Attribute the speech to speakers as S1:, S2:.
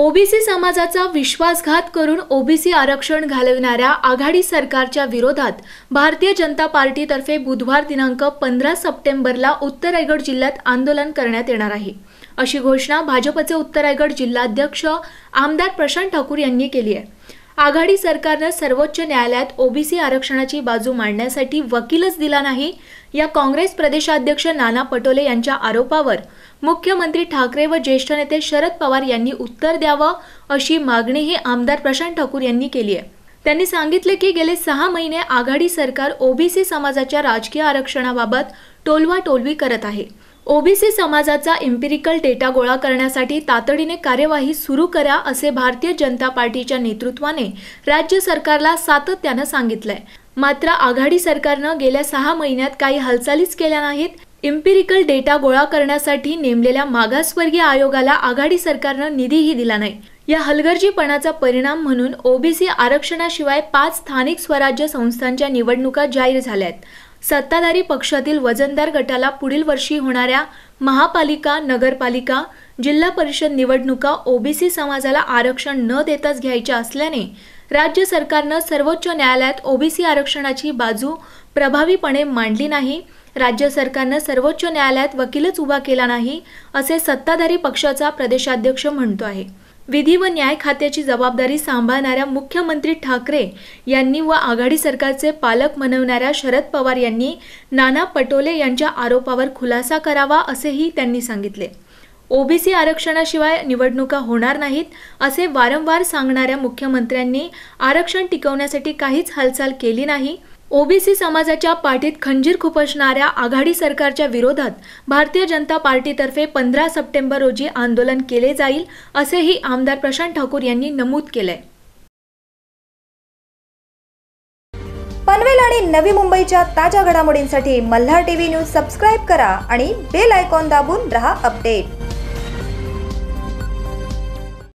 S1: OBC समाजाचा विश्वासघात करून ओबीसी आरक्षण घालविणाऱ्या आघाडी सरकारच्या विरोधात भारतीय जनता पार्टीतर्फे बुधवार दिनांक पंधरा सप्टेंबरला उत्तर रायगड जिल्ह्यात आंदोलन करण्यात येणार आहे अशी घोषणा भाजपचे उत्तर रायगड जिल्हाध्यक्ष आमदार प्रशांत ठाकूर यांनी केली आहे आघाडी सरकारनं सर्वोच्च न्यायालयात ओबीसी आरक्षणाची बाजू मांडण्यासाठी वकीलच दिला नाही या काँग्रेस प्रदेशाध्यक्ष नाना पटोले यांच्या आरोपावर मुख्यमंत्री ठाकरे व ज्येष्ठ नेते शरद पवार यांनी उत्तर द्यावं अशी मागणीही आमदार प्रशांत ठाकूर यांनी केली आहे त्यांनी सांगितले की गेले सहा महिने आघाडी सरकार ओबीसी समाजाच्या राजकीय आरक्षणाबाबत टोलवा टोलवी करत आहे ओबीसी समाजाचा इम्पिरिकल डेटा गोळा करण्यासाठी तातडीने कार्यवाही सुरू करा असे भारतीय जनता पार्टीच्या नेतृत्वाने राज्य सरकारला सातत्यानं सांगितलंय मात्र आघाडी सरकारनं गेल्या सहा महिन्यात काही हालचालीच केल्या नाहीत इम्पिरिकल डेटा गोळा करण्यासाठी नेमलेल्या मागासवर्गीय आयोगाला आघाडी सरकारनं निधीही दिला नाही या हलगर्जीपणाचा परिणाम म्हणून ओबीसी आरक्षणाशिवाय पाच स्थानिक स्वराज्य संस्थांच्या निवडणुका जाहीर झाल्या आहेत सत्ताधारी पक्षातील वजनदार गटाला पुढील वर्षी होणाऱ्या महापालिका नगरपालिका जिल्हा परिषद निवडणुका ओबीसी समाजाला आरक्षण न देताच घ्यायच्या असल्याने राज्य सरकारनं सर्वोच्च न्यायालयात ओबीसी आरक्षणाची बाजू प्रभावीपणे मांडली नाही राज्य सरकारनं सर्वोच्च न्यायालयात वकीलच उभा केला नाही असे सत्ताधारी पक्षाचा प्रदेशाध्यक्ष म्हणतो आहे विधी व न्याय खात्याची जबाबदारी सांभाळणाऱ्या मुख्यमंत्री ठाकरे यांनी व आघाडी सरकारचे पालक म्हणवणाऱ्या शरद पवार यांनी नाना पटोले यांच्या आरोपावर खुलासा करावा असेही त्यांनी सांगितले ओबीसी आरक्षणाशिवाय निवडणुका होणार नाहीत असे वारंवार सांगणाऱ्या मुख्यमंत्र्यांनी आरक्षण टिकवण्यासाठी काहीच हालचाल केली नाही ओबीसी समाजाच्या पाठीत खंजीर खुपसणाऱ्या आघाडी सरकारच्या विरोधात भारतीय जनता पार्टीतर्फे पंधरा सप्टेंबर रोजी आंदोलन केले जाईल असेही आमदार प्रशांत ठाकूर यांनी नमूद केलंय पनवेल आणि नवी मुंबईच्या ताज्या घडामोडींसाठी मल्हार टीव्ही न्यूज सबस्क्राईब करा आणि बेल आयकॉन दाबून रहा अपडेट